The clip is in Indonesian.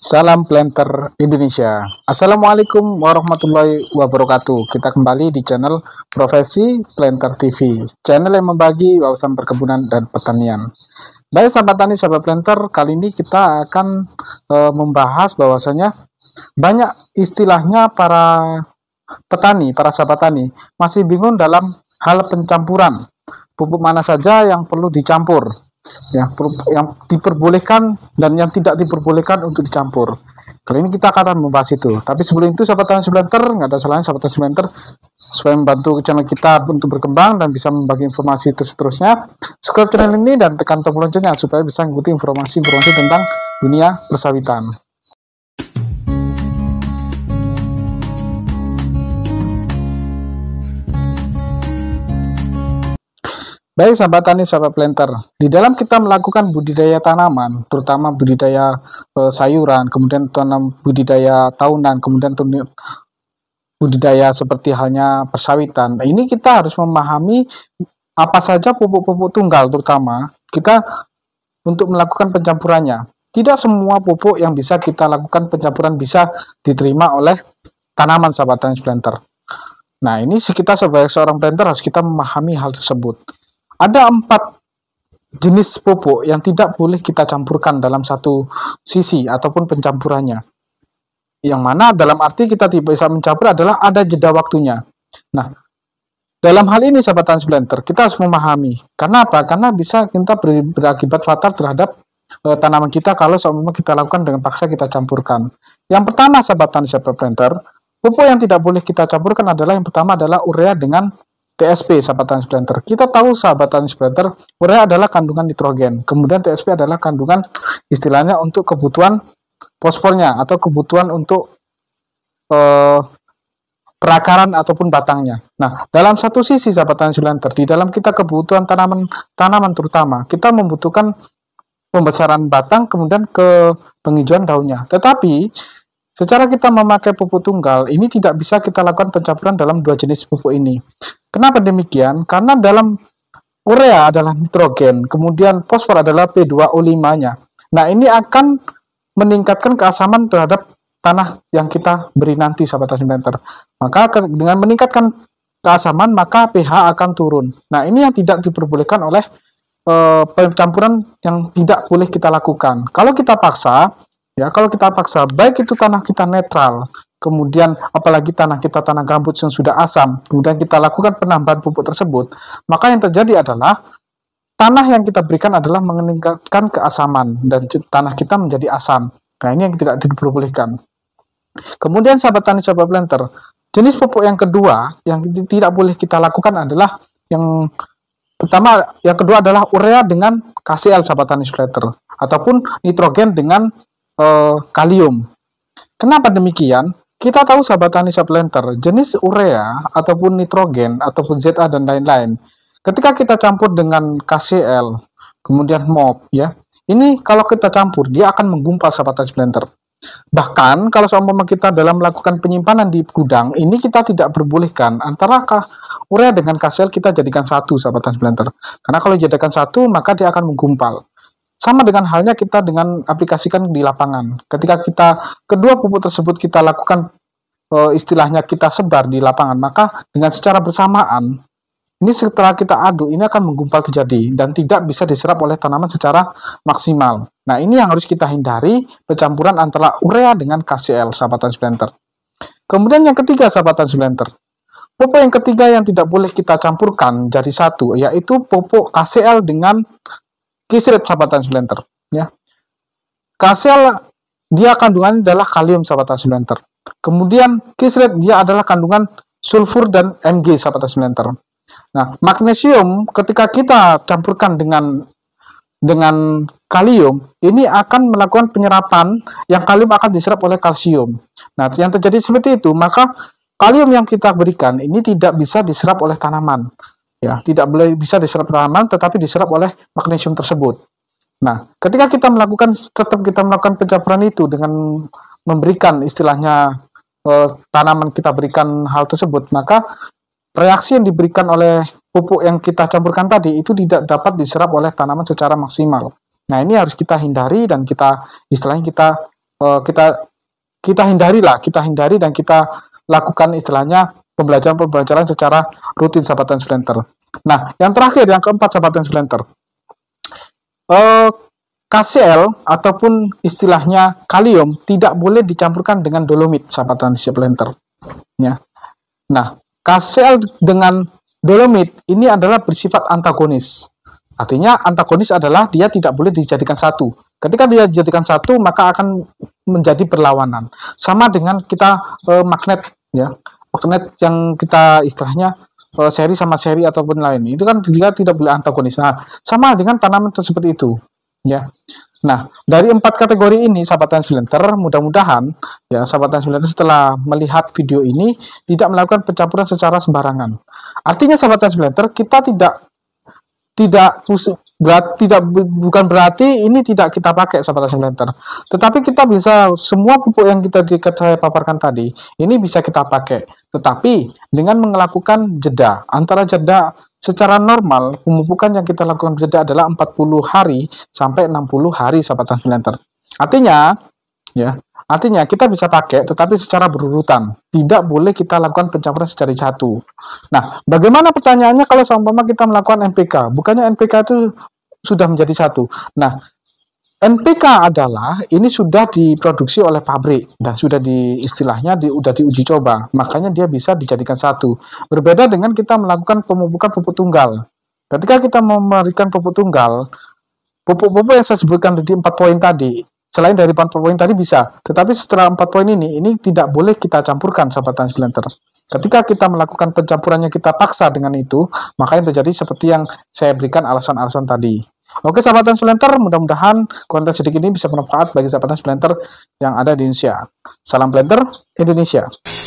Salam Planter Indonesia. Assalamualaikum warahmatullahi wabarakatuh. Kita kembali di channel Profesi Planter TV, channel yang membagi wawasan perkebunan dan pertanian. Baik sahabat tani, sahabat planter, kali ini kita akan e, membahas bahwasanya banyak istilahnya para petani, para sahabat tani masih bingung dalam hal pencampuran pupuk mana saja yang perlu dicampur yang per, yang diperbolehkan dan yang tidak diperbolehkan untuk dicampur. Kali ini kita akan membahas itu. Tapi sebelum itu sahabat tanah sebentar, nggak ada salahnya sahabat tanah sebentar supaya membantu channel kita untuk berkembang dan bisa membagi informasi terus-terusnya. Subscribe channel ini dan tekan tombol loncengnya supaya bisa mengikuti informasi-informasi tentang dunia persawitan. Baik sahabat tani, sahabat planter, di dalam kita melakukan budidaya tanaman, terutama budidaya e, sayuran, kemudian tanam budidaya tahunan, kemudian budidaya seperti halnya persawitan. Nah, ini kita harus memahami apa saja pupuk-pupuk tunggal terutama kita untuk melakukan pencampurannya. Tidak semua pupuk yang bisa kita lakukan pencampuran bisa diterima oleh tanaman sahabat tani planter. Nah, ini kita sebagai seorang planter harus kita memahami hal tersebut. Ada empat jenis pupuk yang tidak boleh kita campurkan dalam satu sisi ataupun pencampurannya. Yang mana dalam arti kita tidak bisa mencampur adalah ada jeda waktunya. Nah, dalam hal ini sahabat transplanter, kita harus memahami. Karena apa? Karena bisa kita berakibat fatal terhadap e, tanaman kita kalau seumpama kita lakukan dengan paksa kita campurkan. Yang pertama sahabat transplanter, pupuk yang tidak boleh kita campurkan adalah yang pertama adalah urea dengan TSP sahabat splinter Kita tahu sahabat splinter urea adalah kandungan nitrogen. Kemudian TSP adalah kandungan istilahnya untuk kebutuhan fosfornya atau kebutuhan untuk eh, perakaran ataupun batangnya. Nah, dalam satu sisi sahabat splinter di dalam kita kebutuhan tanaman tanaman terutama, kita membutuhkan pembesaran batang kemudian ke penghijauan daunnya. Tetapi Secara kita memakai pupuk tunggal, ini tidak bisa kita lakukan pencampuran dalam dua jenis pupuk ini. Kenapa demikian? Karena dalam urea adalah nitrogen, kemudian fosfor adalah P2O5-nya. Nah, ini akan meningkatkan keasaman terhadap tanah yang kita beri nanti, sahabat transmitter. Maka dengan meningkatkan keasaman, maka pH akan turun. Nah, ini yang tidak diperbolehkan oleh e, pencampuran yang tidak boleh kita lakukan. Kalau kita paksa, Ya, kalau kita paksa, baik itu tanah kita netral, kemudian apalagi tanah kita tanah gambut yang sudah asam, kemudian kita lakukan penambahan pupuk tersebut, maka yang terjadi adalah tanah yang kita berikan adalah meningkatkan keasaman dan tanah kita menjadi asam. Nah, ini yang tidak diperbolehkan. Kemudian sahabat tani sahabat planter, jenis pupuk yang kedua yang tidak boleh kita lakukan adalah yang pertama yang kedua adalah urea dengan KCl sahabat tani planter ataupun nitrogen dengan eh, kalium. Kenapa demikian? Kita tahu sahabat tani Planter, jenis urea ataupun nitrogen ataupun ZA dan lain-lain. Ketika kita campur dengan KCl, kemudian MOP ya, ini kalau kita campur dia akan menggumpal sahabat tani Planter. Bahkan kalau seumpama kita dalam melakukan penyimpanan di gudang, ini kita tidak berbolehkan antara urea dengan KCl kita jadikan satu sahabat tani Planter. Karena kalau jadikan satu maka dia akan menggumpal. Sama dengan halnya kita dengan aplikasikan di lapangan. Ketika kita kedua pupuk tersebut kita lakukan e, istilahnya kita sebar di lapangan, maka dengan secara bersamaan ini setelah kita aduk ini akan menggumpal terjadi dan tidak bisa diserap oleh tanaman secara maksimal. Nah, ini yang harus kita hindari pencampuran antara urea dengan KCL sahabat transplanter. Kemudian yang ketiga sahabat transplanter, Pupuk yang ketiga yang tidak boleh kita campurkan jadi satu, yaitu pupuk KCL dengan kisrit sahabat silenter, ya kalsial dia kandungan adalah kalium sahabat silenter. kemudian kisrit dia adalah kandungan sulfur dan Mg sahabat silenter. nah magnesium ketika kita campurkan dengan dengan kalium ini akan melakukan penyerapan yang kalium akan diserap oleh kalsium nah yang terjadi seperti itu maka kalium yang kita berikan ini tidak bisa diserap oleh tanaman ya tidak boleh bisa diserap tanaman tetapi diserap oleh magnesium tersebut nah ketika kita melakukan tetap kita melakukan pencampuran itu dengan memberikan istilahnya eh, tanaman kita berikan hal tersebut maka reaksi yang diberikan oleh pupuk yang kita campurkan tadi itu tidak dapat diserap oleh tanaman secara maksimal nah ini harus kita hindari dan kita istilahnya kita eh, kita kita hindari lah kita hindari dan kita lakukan istilahnya pembelajaran-pembelajaran secara rutin sahabat translator. Nah, yang terakhir, yang keempat sahabat translator. Eh, KCl ataupun istilahnya kalium tidak boleh dicampurkan dengan dolomit sahabat translator. Ya. Nah, KCl dengan dolomit ini adalah bersifat antagonis. Artinya antagonis adalah dia tidak boleh dijadikan satu. Ketika dia dijadikan satu, maka akan menjadi perlawanan. Sama dengan kita e, magnet ya magnet yang kita istilahnya eh, seri sama seri ataupun lain itu kan juga tidak boleh antagonis nah, sama dengan tanaman seperti itu ya nah dari empat kategori ini sahabat filter mudah-mudahan ya sahabat translator setelah melihat video ini tidak melakukan pencampuran secara sembarangan artinya sahabat filter kita tidak tidak berat, tidak bukan berarti ini tidak kita pakai sahabat assimilator tetapi kita bisa semua pupuk yang kita saya paparkan tadi ini bisa kita pakai tetapi dengan melakukan jeda antara jeda secara normal pemupukan yang kita lakukan jeda adalah 40 hari sampai 60 hari sahabat assimilator artinya ya Artinya kita bisa pakai tetapi secara berurutan. Tidak boleh kita lakukan pencampuran secara satu. Nah, bagaimana pertanyaannya kalau seumpama kita melakukan NPK? Bukannya NPK itu sudah menjadi satu. Nah, NPK adalah ini sudah diproduksi oleh pabrik dan sudah di istilahnya di, sudah diuji coba, makanya dia bisa dijadikan satu. Berbeda dengan kita melakukan pemupukan pupuk tunggal. Ketika kita memberikan pupuk tunggal, pupuk-pupuk yang saya sebutkan di empat poin tadi Selain dari 4 poin tadi bisa, tetapi setelah 4 poin ini, ini tidak boleh kita campurkan sahabat splinter Ketika kita melakukan pencampurannya kita paksa dengan itu, maka yang terjadi seperti yang saya berikan alasan-alasan tadi. Oke sahabat splinter mudah-mudahan konten sedikit ini bisa bermanfaat bagi sahabat splinter yang ada di Indonesia. Salam blender Indonesia.